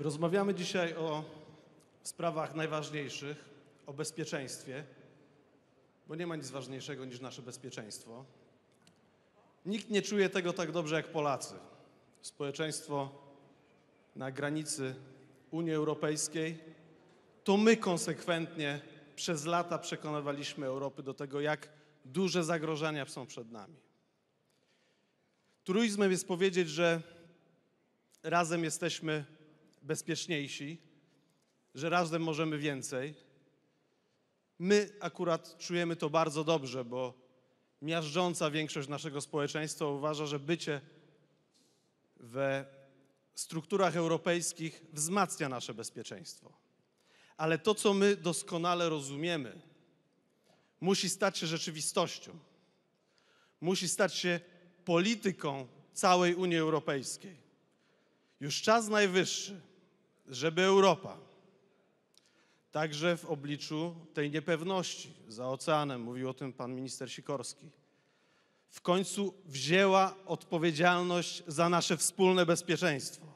Rozmawiamy dzisiaj o sprawach najważniejszych, o bezpieczeństwie, bo nie ma nic ważniejszego niż nasze bezpieczeństwo. Nikt nie czuje tego tak dobrze jak Polacy. Społeczeństwo na granicy Unii Europejskiej. To my konsekwentnie przez lata przekonywaliśmy Europy do tego, jak duże zagrożenia są przed nami. Truizmem jest powiedzieć, że razem jesteśmy bezpieczniejsi, że razem możemy więcej. My akurat czujemy to bardzo dobrze, bo miażdżąca większość naszego społeczeństwa uważa, że bycie w strukturach europejskich wzmacnia nasze bezpieczeństwo. Ale to, co my doskonale rozumiemy, musi stać się rzeczywistością. Musi stać się polityką całej Unii Europejskiej. Już czas najwyższy, żeby Europa, także w obliczu tej niepewności za oceanem, mówił o tym pan minister Sikorski, w końcu wzięła odpowiedzialność za nasze wspólne bezpieczeństwo.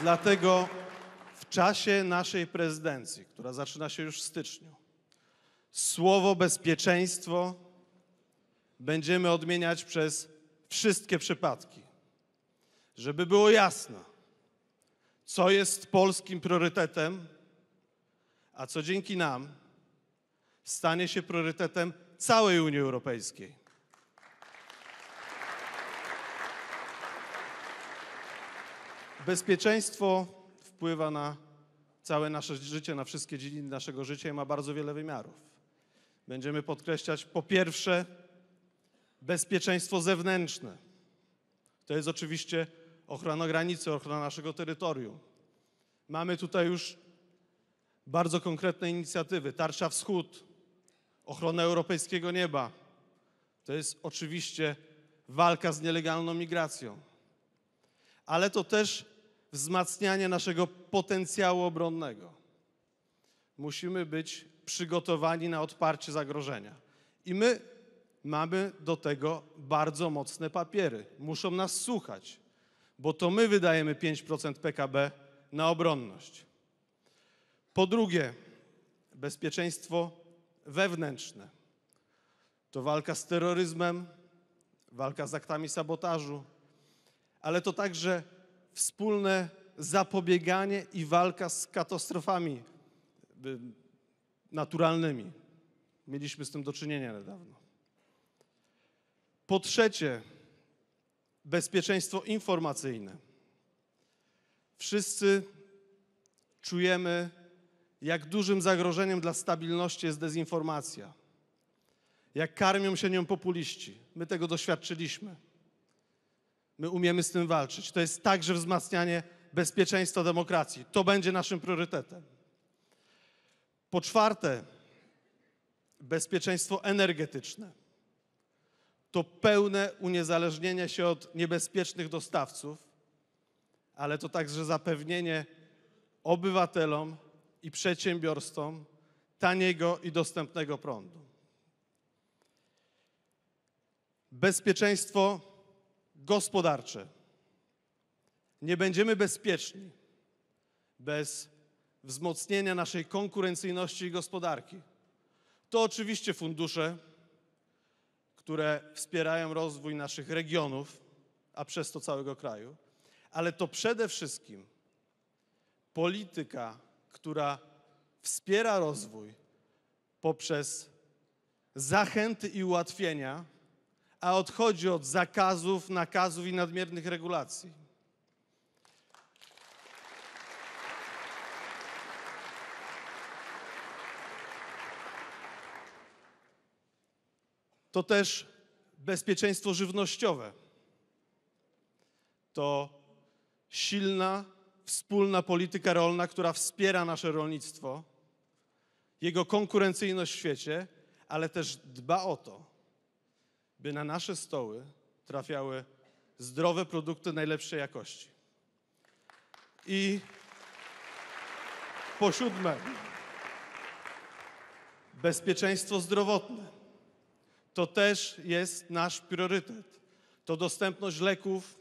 Dlatego w czasie naszej prezydencji, która zaczyna się już w styczniu, słowo bezpieczeństwo będziemy odmieniać przez wszystkie przypadki. Żeby było jasne, co jest polskim priorytetem, a co dzięki nam stanie się priorytetem całej Unii Europejskiej. Bezpieczeństwo wpływa na całe nasze życie, na wszystkie dziedziny naszego życia i ma bardzo wiele wymiarów. Będziemy podkreślać po pierwsze bezpieczeństwo zewnętrzne. To jest oczywiście ochrona granicy, ochrona naszego terytorium. Mamy tutaj już bardzo konkretne inicjatywy. Tarcza Wschód, ochrona europejskiego nieba. To jest oczywiście walka z nielegalną migracją. Ale to też wzmacnianie naszego potencjału obronnego. Musimy być przygotowani na odparcie zagrożenia. I my mamy do tego bardzo mocne papiery. Muszą nas słuchać, bo to my wydajemy 5% PKB na obronność. Po drugie, bezpieczeństwo wewnętrzne. To walka z terroryzmem, walka z aktami sabotażu, ale to także wspólne zapobieganie i walka z katastrofami y, naturalnymi. Mieliśmy z tym do czynienia niedawno. Po trzecie, bezpieczeństwo informacyjne. Wszyscy czujemy, jak dużym zagrożeniem dla stabilności jest dezinformacja. Jak karmią się nią populiści. My tego doświadczyliśmy. My umiemy z tym walczyć. To jest także wzmacnianie bezpieczeństwa demokracji. To będzie naszym priorytetem. Po czwarte, bezpieczeństwo energetyczne to pełne uniezależnienie się od niebezpiecznych dostawców, ale to także zapewnienie obywatelom i przedsiębiorstwom taniego i dostępnego prądu. Bezpieczeństwo gospodarcze. Nie będziemy bezpieczni bez wzmocnienia naszej konkurencyjności i gospodarki. To oczywiście fundusze które wspierają rozwój naszych regionów, a przez to całego kraju, ale to przede wszystkim polityka, która wspiera rozwój poprzez zachęty i ułatwienia, a odchodzi od zakazów, nakazów i nadmiernych regulacji. to też bezpieczeństwo żywnościowe. To silna, wspólna polityka rolna, która wspiera nasze rolnictwo, jego konkurencyjność w świecie, ale też dba o to, by na nasze stoły trafiały zdrowe produkty najlepszej jakości. I po siódme, bezpieczeństwo zdrowotne to też jest nasz priorytet. To dostępność leków,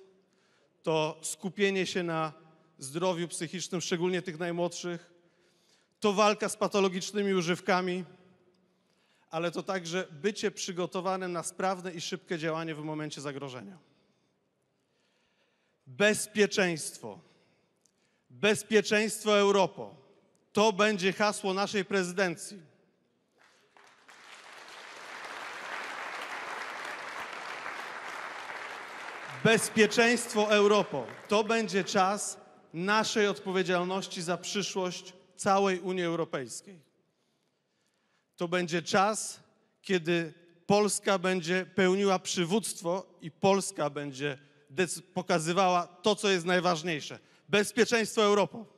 to skupienie się na zdrowiu psychicznym, szczególnie tych najmłodszych, to walka z patologicznymi używkami, ale to także bycie przygotowanym na sprawne i szybkie działanie w momencie zagrożenia. Bezpieczeństwo. Bezpieczeństwo Europo. To będzie hasło naszej prezydencji. Bezpieczeństwo Europo. To będzie czas naszej odpowiedzialności za przyszłość całej Unii Europejskiej. To będzie czas, kiedy Polska będzie pełniła przywództwo i Polska będzie pokazywała to, co jest najważniejsze bezpieczeństwo Europy.